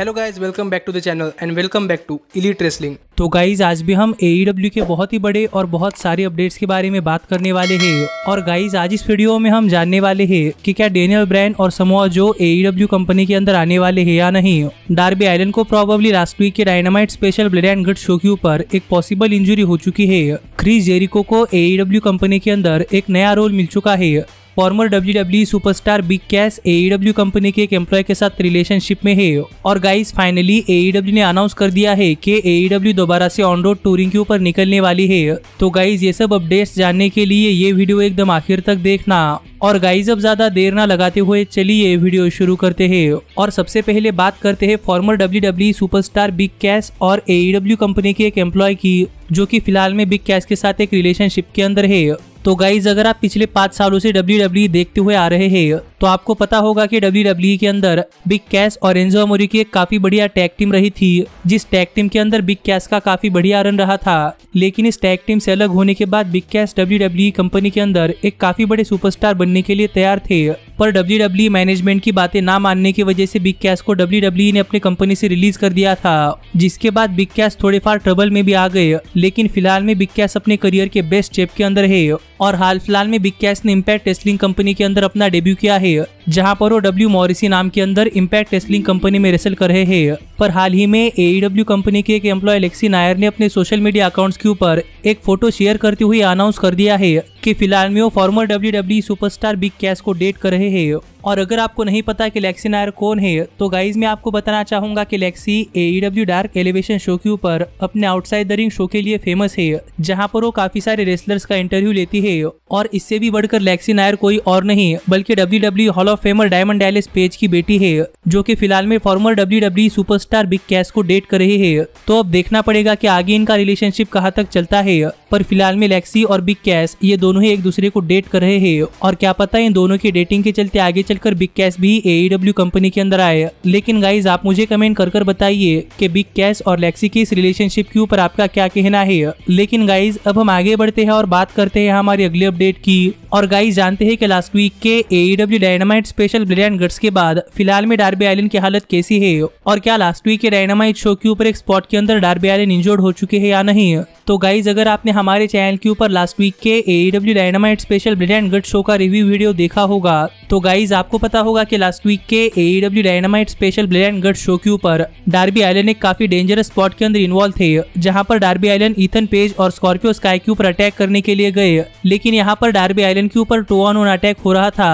Hello guys welcome back to the channel and welcome back to elite wrestling तो गाइस आज भी हम ए e के बहुत ही बड़े और बहुत सारे अपडेट्स के बारे में बात करने वाले हैं और गाइस आज इस वीडियो में हम जानने वाले हैं कि क्या डेनियल ब्रांड और समोह जो ए कंपनी के अंदर आने वाले हैं या नहीं डार्बी आइलैंड को प्रॉबली लास्ट वीक के dynamite special blood and gut show के ऊपर एक पॉसिबल इंजुरी हो चुकी है क्रिस जेरिको को ए कंपनी e के अंदर एक नया रोल मिल चुका है former W W superstar Big Cash AEW company के एक एम्प्लॉय के साथ रिलेशनशिप में है और गाइस फाइनली एईडब्ल्यू ने अनाउंस कर दिया है कि एईडब्ल्यू e दोबारा से ऑन रोड टूरिंग के ऊपर निकलने वाली है तो गाइज ये सब अपडेट्स जानने के लिए ये वीडियो एकदम आखिर तक देखना और गाइज अब ज्यादा देर ना लगाते हुए चलिए वीडियो शुरू करते हैं और सबसे पहले बात करते हैं former W superstar Big Cash और एईडब्ल्यू कंपनी e के एक एम्प्लॉय की जो कि फिलहाल में बिग कैश के साथ एक रिलेशनशिप के अंदर है तो गाइज अगर आप पिछले पाँच सालों से डब्ल्यू e देखते हुए आ रहे हैं तो आपको पता होगा कि डब्ल्यू e के अंदर बिग कैश और एंजो अमोरी की एक काफी बढ़िया टैग टीम रही थी जिस टैग टीम के अंदर बिग कैश का काफी बढ़िया रन रहा था लेकिन इस टैग टीम से अलग होने के बाद बिग कैश डब्ल्यू कंपनी के अंदर एक काफी बड़े सुपरस्टार बनने के लिए तैयार थे पर डब्ल्यू मैनेजमेंट e की बातें ना मानने की वजह से बिग कैश को डब्ल्यू ने अपनी कंपनी से रिलीज कर दिया था जिसके बाद बिग कैश थोड़े फार ट्रबल में भी आ गए लेकिन फिलहाल में बिग कैश अपने करियर के बेस्ट चेप के अंदर है और हाल फिलहाल में बिग कैश ने इम्पैक्ट टेस्टिंग कंपनी के अंदर अपना डेब्यू किया है जहां पर वो डब्ल्यू मॉरिसी नाम के अंदर इम्पैक्ट टेस्लिंग कंपनी में रेसल कर रहे हैं पर हाल ही में एईडब्ल्यू कंपनी e के एक एम्प्लॉय लेक्सी नायर ने अपने सोशल मीडिया अकाउंट्स के ऊपर एक फोटो शेयर करते हुए अनाउंस कर दिया है कि फिलहाल में वो former W superstar Big Cash को डेट कर रहे हैं और अगर आपको नहीं पता कि लेक्सी नायर कौन है तो गाइज मैं आपको बताना चाहूंगा कि Lexi W dark elevation show के ऊपर अपने आउटसाइड द रिंग शो के लिए फेमस है जहां पर वो काफी सारे रेसलर्स का इंटरव्यू लेती है और इससे भी बढ़कर लेक्सी नायर कोई और नहीं बल्कि W W hall of famer Diamond Dallas Page की बेटी है जो की फिलहाल में former W W star Big Cash को डेट कर रही है तो अब देखना पड़ेगा की आगे इनका रिलेशनशिप कहाँ तक चलता है पर फिलहाल में लेक्सी और बिग कैश ये दोनों ही एक दूसरे को डेट कर रहे हैं और क्या पता इन दोनों की डेटिंग के चलते आगे चलकर बिग कैश भी एईडब्ल्यू कंपनी e के अंदर आए लेकिन गाइज आप मुझे कमेंट कर कर बताइए कि बिग कैश और लेक्सी की इस रिलेशनशिप के ऊपर आपका क्या कहना है लेकिन गाइज अब हम आगे बढ़ते हैं और बात करते हैं हमारी अगली अपडेट की और गाइज जानते हैं कि लास्ट वीक के W dynamite special blood and guts के बाद फिलहाल में डार्बी आइलैंड की हालत कैसी है और क्या लास्ट वीक के डायनामाइट शो के ऊपर एक स्पॉट के अंदर डार्बी आइलैंड इंजोर्ड हो चुके हैं या नहीं तो गाइज अगर आपने हमारे चैनल के ऊपर लास्ट वीक के AEW dynamite special blood and gut show का रिव्यू वीडियो देखा होगा तो गाइज आपको पता होगा कि लास्ट वीक के AEW dynamite special blood and gut show के ऊपर डार्बी आइलैंड एक काफी डेंजरस स्पॉट के अंदर इन्वॉल्व थे जहाँ पर डार्बी आइलैंड इथन पेज और स्कॉर्पियो स्काई के ऊपर अटैक करने के लिए गए लेकिन यहाँ पर डार्बी आइलैंड के ऊपर टू ऑन ऑन अटैक हो रहा था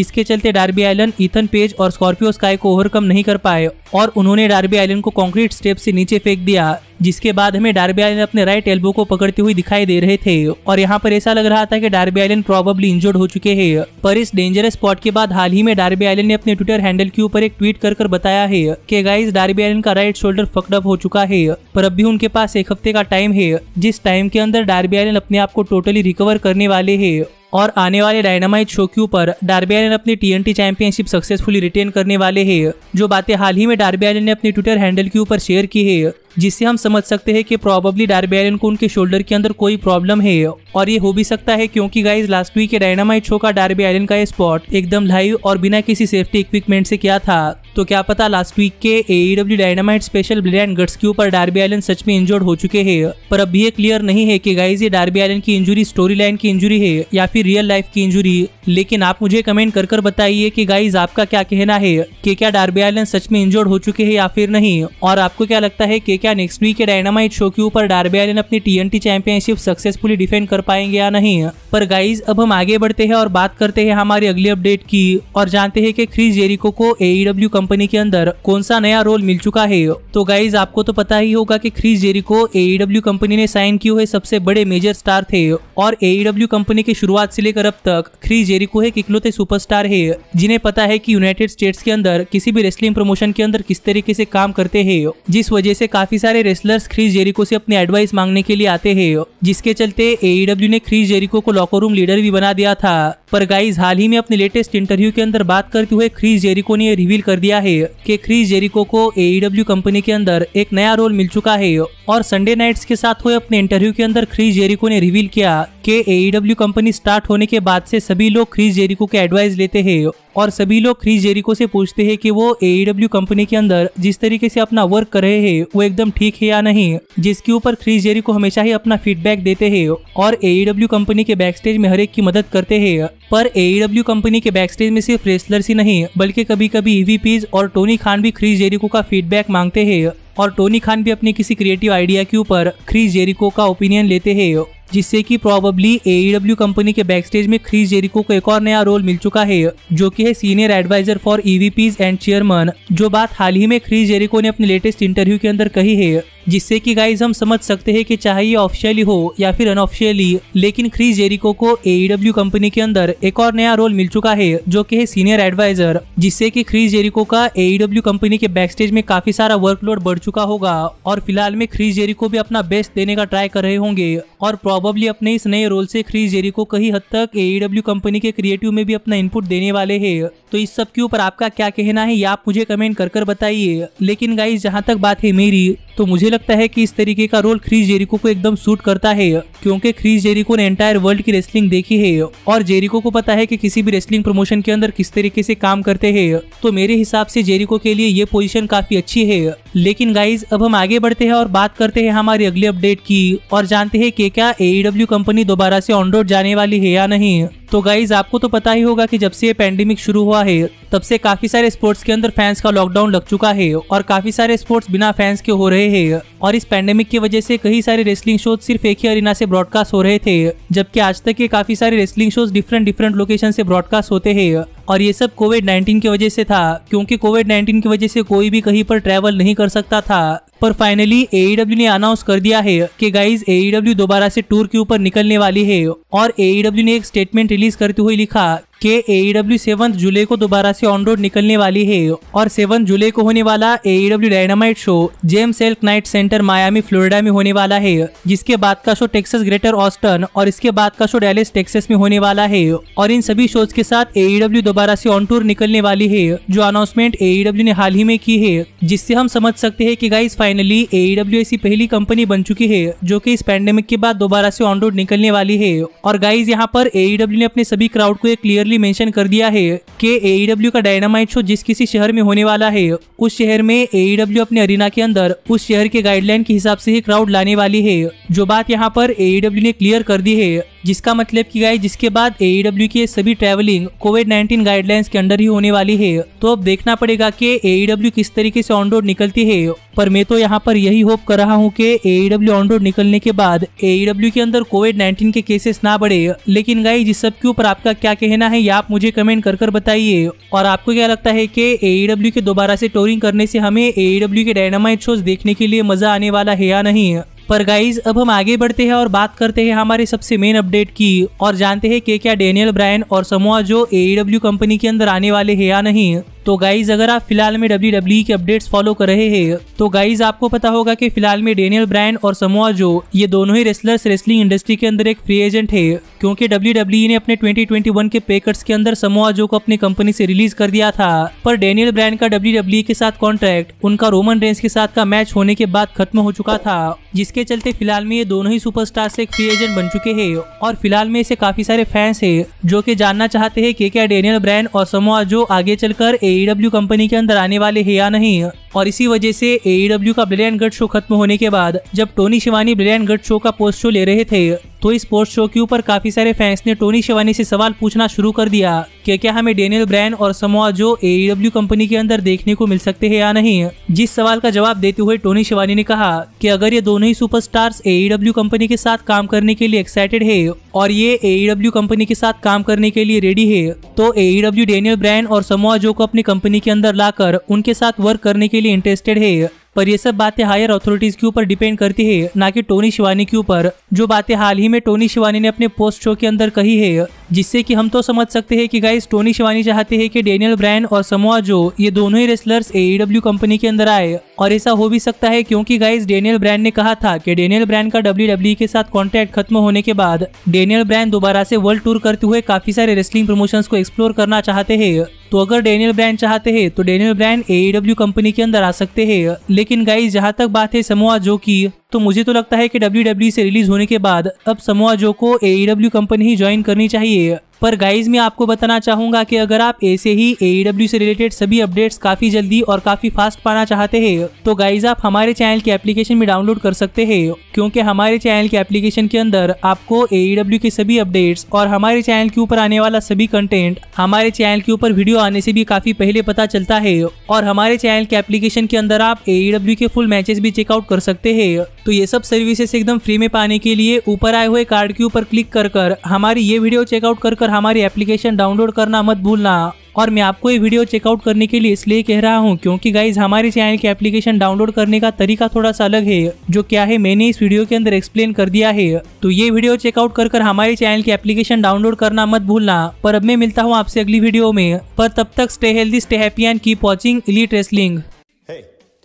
जिसके चलते डार्बी आइलैंड ईथन पेज और स्कॉर्पियो स्काई को ओवरकम नहीं कर पाए और उन्होंने डार्बी आइलैंड को कॉन्क्रीट स्टेप से नीचे फेंक दिया जिसके बाद हमें डार्बी आइलन अपने राइट एल्बो को पकड़ते हुए दिखाई दे रहे थे और यहाँ पर ऐसा लग रहा था कि डार्बी आइलन प्रॉबली इंजर्ड हो चुके हैं पर इस डेंजरस स्पॉट के बाद हाल ही में डार्बी आइलन ने अपने ट्विटर हैंडल के ऊपर एक ट्वीट कर कर बताया है कि गाइस डार्बी आइलन का राइट शोल्डर फकडअप हो चुका है पर अब भी उनके पास एक हफ्ते का टाइम है जिस टाइम के अंदर डार्बी आइलन अपने आप को टोटली रिकवर करने वाले है और आने वाले डायनामाइट शो के ऊपर डार्बी आइलन अपनी टीएनटी चैंपियनशिप सक्सेसफुली रिटेन करने वाले हैं जो बातें हाल ही में डार्बी आइलन ने अपने ट्विटर हैंडल के ऊपर शेयर की है जिससे हम समझ सकते हैं कि प्रॉबली डारबेरियन को उनके शोल्डर के अंदर कोई प्रॉब्लम है और ये हो भी सकता है क्योंकि गाइज लास्ट वीक के डायनामाइट शो का डार्बी आयरन का ये स्पॉट एकदम लाइव और बिना किसी सेफ्टी इक्विपमेंट से किया था तो क्या पता लास्ट वीक के AEW dynamite special blood and guts के ऊपर डार्बी आइलैंड सच में इंजर्ड हो चुके हैं पर अब ये क्लियर नहीं है कि गाइज ये डार्बी आयलन की इंजुरी स्टोरी लाइन की इंजुरी है या फिर रियल लाइफ की इंजुरी लेकिन आप मुझे कमेंट कर कर बताइए कि गाइज आपका क्या कहना है कि क्या डार्बी आइलैंड सच में इंजर्ड हो चुके हैं या फिर नहीं और आपको क्या लगता है कि क्या नेक्स्ट वीक के डायनामाइट शो के ऊपर डार्बी एलन अपनी टीएनटी चैंपियनशिप सक्सेसफुली डिफेंड कर पाएंगे या नहीं पर गाइज अब हम आगे बढ़ते हैं और बात करते हैं हमारी अगली अपडेट की और जानते हैं कि क्रिस जेरिको को एईडब्ल्यू कंपनी e के अंदर कौन सा नया रोल मिल चुका है तो गाइज आपको तो पता ही होगा कि क्रिस जेरिको एईडब्ल्यू कंपनी ने साइन किए हुए सबसे बड़े मेजर स्टार थे और एईडब्ल्यू कंपनी की शुरुआत से लेकर अब तक क्रिस जेरिको एक इकलौते सुपरस्टार है जिन्हें पता है कि यूनाइटेड स्टेट्स के अंदर किसी भी रेसलिंग प्रमोशन के अंदर किस तरीके से काम करते हैं जिस वजह से काफी काफी सारे रेसलर्स क्रिस जेरिको से अपनी एडवाइस मांगने के लिए आते हैं जिसके चलते एईडब्ल्यू e ने क्रिस जेरिको को लॉकर रूम लीडर भी बना दिया था पर गाइज हाल ही में अपने लेटेस्ट इंटरव्यू के अंदर बात करते हुए क्रीज जेरिको ने रिवील कर दिया है कि क्रीज जेरिको को एईडब्ल्यू कंपनी e के अंदर एक नया रोल मिल चुका है और संडे नाइट्स के साथ हुए अपने इंटरव्यू के अंदर क्रीज जेरिको ने रिवील किया कि एईडब्ल्यू कंपनी स्टार्ट होने के बाद से सभी लोग क्रीज जेरिको के एडवाइस लेते हैं और सभी लोग क्रीज जेरिको से पूछते हैं कि वो एईडब्ल्यू कंपनी e के अंदर जिस तरीके से अपना वर्क कर रहे हैं वो एकदम ठीक है या नहीं जिसके ऊपर क्रीज जेरिको हमेशा ही अपना फीडबैक देते हैं और एईडब्ल्यू कंपनी e के बैक स्टेज में हर एक की मदद करते हैं पर एईडब्ल्यू कंपनी e के स्टेज में सिर्फ रेसलर्स ही नहीं बल्कि कभी कभी ईवीपीज और टोनी खान भी क्रिस जेरिको का फीडबैक मांगते हैं और टोनी खान भी अपने किसी क्रिएटिव आइडिया के ऊपर क्रिस जेरिको का ओपिनियन लेते हैं जिससे कि प्रॉबली एईडब्ल्यू कंपनी के बैकस्टेज में क्रिस जेरिको को एक और नया रोल मिल चुका है जो कि है senior advisor for EVPs and chairman जो बात हाल ही में क्रिस जेरिको ने अपने लेटेस्ट इंटरव्यू के अंदर कही है जिससे कि गाइज हम समझ सकते हैं कि चाहे ये ऑफिशियली हो या फिर अनऑफिशियली लेकिन क्रिस जेरिको को एईडब्ल्यू कंपनी e के अंदर एक और नया रोल मिल चुका है जो कि है सीनियर एडवाइजर जिससे कि क्रिस जेरिको का एईडब्ल्यू कंपनी e के बैकस्टेज में काफी सारा वर्कलोड बढ़ चुका होगा और फिलहाल में क्रिस जेरिको भी अपना बेस्ट देने का ट्राई कर रहे होंगे और प्रॉबेबली अपने इस नए रोल से क्रिस जेरिको कहीं हद तक एईडब्ल्यू कंपनी e के क्रिएटिव में भी अपना इनपुट देने वाले है तो इस सब के ऊपर आपका क्या कहना है आप मुझे कमेंट कर कर बताइए लेकिन गाइज जहाँ तक बात है मेरी तो मुझे लगता है कि इस तरीके का रोल क्रिस जेरिको को एकदम सूट करता है क्योंकि क्रिस जेरिको ने एंटायर वर्ल्ड की रेसलिंग देखी है और जेरिको को पता है कि किसी भी रेसलिंग प्रमोशन के अंदर किस तरीके से काम करते हैं तो मेरे हिसाब से जेरिको के लिए ये पोजीशन काफी अच्छी है लेकिन गाइज अब हम आगे बढ़ते हैं और बात करते हैं हमारी अगली अपडेट की और जानते हैं कि क्या डब्ल्यू कंपनी e दोबारा से ऑन रोड जाने वाली है या नहीं तो गाइज आपको तो पता ही होगा कि जब से ये पैंडेमिक शुरू हुआ है तब से काफी सारे स्पोर्ट्स के अंदर फैंस का लॉकडाउन लग चुका है और काफी सारे स्पोर्ट्स बिना फैंस के हो रहे हैं और इस पैंडेमिक की वजह से कई सारे रेसलिंग शोज सिर्फ एक ही अरिना से ब्रॉडकास्ट हो रहे थे जबकि आज तक ये काफी सारे wrestling shows different different location से ब्रॉडकास्ट होते हैं और ये सब कोविड 19 की वजह से था क्योंकि कोविड 19 की वजह से कोई भी कहीं पर ट्रैवल नहीं कर सकता था पर फाइनली एईडब्ल्यू e ने अनाउंस कर दिया है कि गाइज एईडब्ल्यू e दोबारा से टूर के ऊपर निकलने वाली है और एईडब्ल्यू e ने एक स्टेटमेंट रिलीज करते हुए लिखा कि एईडब्ल्यू सेवन जुलाई को दोबारा से ऑन रोड निकलने वाली है और सेवन जुलाई को होने वाला AEW Dynamite show James L Knight Center Miami Florida में होने वाला है जिसके बाद का शो टेक्सस ग्रेटर ऑस्टन और इसके बाद का शो डेलिस टेक्सस में होने वाला है और इन सभी शोज के साथ एईडब्ल्यू e दोबारा से ऑन टूर निकलने वाली है जो अनाउंसमेंट एईडब्ल्यू e ने हाल ही में की है जिससे हम समझ सकते हैं कि गाइस फाइनली एईडब्ल्यू ऐसी पहली कंपनी बन चुकी है जो कि इस पैंडेमिक के बाद दोबारा से ऑन रोड निकलने वाली है और गाइज यहाँ पर एईडब्ल्यू e ने अपने सभी क्राउड को एक क्लियरली क्लियरली मेंशन कर दिया है कि एईडब्ल्यू e का डायनामाइट शो जिस किसी शहर में होने वाला है उस शहर में एईडब्ल्यू e अपने अरीना के अंदर उस शहर के गाइडलाइन के हिसाब से ही क्राउड लाने वाली है जो बात यहाँ पर एईडब्ल्यू e ने क्लियर कर दी है जिसका मतलब कि गाय जिसके बाद ए e के सभी ट्रैवलिंग कोविड 19 गाइडलाइंस के अंडर ही होने वाली है तो अब देखना पड़ेगा कि ए e किस तरीके से ऑन रोड निकलती है पर मैं तो यहाँ पर यही होप कर रहा हूँ कि ए ऑन रोड निकलने के बाद ए e के अंदर कोविड नाइन्टीन के केसेस ना बढ़े लेकिन गाइज जिस सब के ऊपर आपका क्या कहना है आप मुझे कमेंट कर कर बताइए और आपको क्या लगता है कि ए के दोबारा से टोरिंग करने से हमें ए के डायनामाइट शोज देखने के लिए मजा आने वाला है या नहीं पर गाइज अब हम आगे बढ़ते हैं और बात करते हैं हमारे सबसे मेन अपडेट की और जानते हैं के क्या डेनियल ब्रायन और समूहा जो एडब्ल्यू कंपनी के अंदर आने वाले हैं या नहीं तो गाइज अगर आप फिलहाल में डब्ल्यू डब्ल्यू e के अपडेट्स फॉलो कर रहे हैं तो गाइज आपको पता होगा कि फिलहाल में डेनियल ब्रायन और समोआ जो ये दोनों ही रेसलर्स रेसलिंग इंडस्ट्री के अंदर एक फ्री एजेंट है क्योंकि डब्ल्यू डब्ल्यू e ने अपने 2021 के पेकर्स के अंदर समोआ जो को अपनी कंपनी से रिलीज कर दिया था पर डेनियल ब्रायन का डब्ल्यू डब्ल्यू e के साथ कॉन्ट्रैक्ट उनका रोमन रेंस के साथ का मैच होने के बाद खत्म हो चुका था जिसके चलते फिलहाल में ये दोनों ही से एक फ्री एजेंट बन चुके हैं और फिलहाल में इसे काफी सारे फैंस है जो की जानना चाहते है की क्या डेनियल ब्रायन और समोआ जो आगे चलकर एडब्ल्यू कंपनी e के अंदर आने वाले है या नहीं और इसी वजह से एडब्ल्यू e का ब्रिलियन गट शो खत्म होने के बाद जब टोनी शिवानी ब्रिलियन गट शो का पोस्ट शो ले रहे थे तो इस पोस्ट शो के ऊपर काफी सारे फैंस ने टोनी शिवानी से सवाल पूछना शुरू कर दिया कि क्या हमें डेनियल ब्रैन और समोआ जो ए कंपनी के अंदर देखने को मिल सकते हैं या नहीं जिस सवाल का जवाब देते हुए टोनी शिवानी ने कहा कि अगर ये दोनों ही सुपरस्टार्स एडब्ल्यू कंपनी के साथ काम करने के लिए एक्साइटेड है और ये ए कंपनी e के साथ काम करने के लिए रेडी है तो ए डेनियल ब्रायन और समोआ जो को अपनी कंपनी के अंदर लाकर उनके साथ वर्क करने के लिए इंटरेस्टेड है पर ये सब बातें हायर अथॉरिटीज के ऊपर डिपेंड करती है ना कि टोनी शिवानी के ऊपर जो बातें हाल ही में टोनी शिवानी ने अपने पोस्ट शो के अंदर कही है जिससे कि हम तो समझ सकते हैं कि गाइस टोनी शिवानी चाहते हैं कि डेनियल ब्रायन और समोआ जो ये दोनों ही रेसलर्स एडब्ल्यू कंपनी के अंदर आए और ऐसा हो भी सकता है क्योंकि गाइस डेनियल ब्रायन ने कहा था कि डेनियल ब्रायन का डब्ल्यू e के साथ कॉन्ट्रैक्ट खत्म होने के बाद डेनियल ब्रायन दोबारा से वर्ल्ड टूर करते हुए काफी सारे रेस्लिंग प्रमोशन को एक्सप्लोर करना चाहते हैं तो अगर डेनियल ब्रांड चाहते हैं तो डेनियल ब्रांड ए कंपनी के अंदर आ सकते हैं लेकिन गाइज जहाँ तक बात है समोआ जो की तो मुझे तो लगता है कि डब्ल्यू e से रिलीज होने के बाद अब समोआ जो को ए कंपनी e ही ज्वाइन करनी चाहिए पर गाइज मैं आपको बताना चाहूंगा कि अगर आप ऐसे ही ए e से रिलेटेड सभी अपडेट्स काफ़ी जल्दी और काफ़ी फास्ट पाना चाहते हैं तो गाइज आप हमारे चैनल के एप्लीकेशन में डाउनलोड कर सकते हैं क्योंकि हमारे चैनल के एप्लीकेशन के अंदर आपको ए e के सभी अपडेट्स और हमारे चैनल के ऊपर आने वाला सभी कंटेंट हमारे चैनल के ऊपर वीडियो आने से भी काफ़ी पहले पता चलता है और हमारे चैनल के एप्लीकेशन के अंदर आप ए e के फुल मैचेस भी चेकआउट कर सकते हैं तो ये सब सर्विसेस एकदम फ्री में पाने के लिए ऊपर आए हुए कार्ड के ऊपर क्लिक कर कर हमारी ये वीडियो चेकआउट कर कर हमारी एप्लीकेशन डाउनलोड करना मत भूलना और मैं आपको ये वीडियो चेकआउट करने के लिए इसलिए कह रहा हूँ क्योंकि गाइज हमारे चैनल की एप्लीकेशन डाउनलोड करने का तरीका थोड़ा सा अलग है जो क्या है मैंने इस वीडियो के अंदर एक्सप्लेन कर दिया है तो ये वीडियो चेकआउट कर कर हमारे चैनल की एप्लीकेशन डाउनलोड करना मत भूलना पर अब मैं मिलता हूँ आपसे अगली वीडियो में पर तब तक stay healthy stay happy and keep watching elite wrestling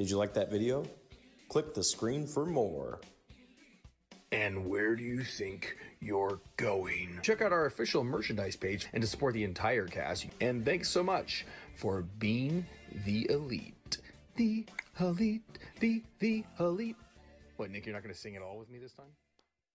did you like that video? Click the screen for more. And where do you think you're going? Check out our official merchandise page and to support the entire cast. And thanks so much for being the elite. The elite. The, the elite. What, Nick, you're not going to sing at all with me this time?